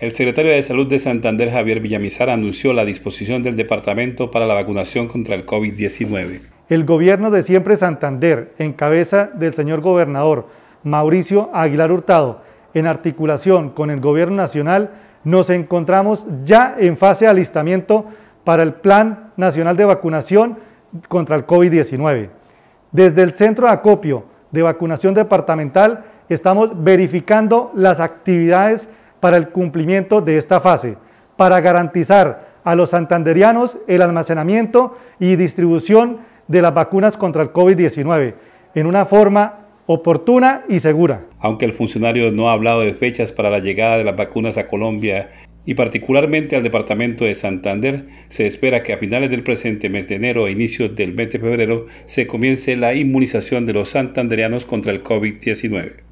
El secretario de Salud de Santander, Javier Villamizar, anunció la disposición del departamento para la vacunación contra el COVID-19. El gobierno de Siempre Santander, en cabeza del señor gobernador Mauricio Aguilar Hurtado, en articulación con el gobierno nacional, nos encontramos ya en fase de alistamiento para el Plan Nacional de Vacunación contra el COVID-19. Desde el Centro de Acopio de Vacunación Departamental estamos verificando las actividades para el cumplimiento de esta fase, para garantizar a los santanderianos el almacenamiento y distribución de las vacunas contra el COVID-19 en una forma oportuna y segura. Aunque el funcionario no ha hablado de fechas para la llegada de las vacunas a Colombia y particularmente al departamento de Santander, se espera que a finales del presente mes de enero e inicios del mes de febrero se comience la inmunización de los santandereanos contra el COVID-19.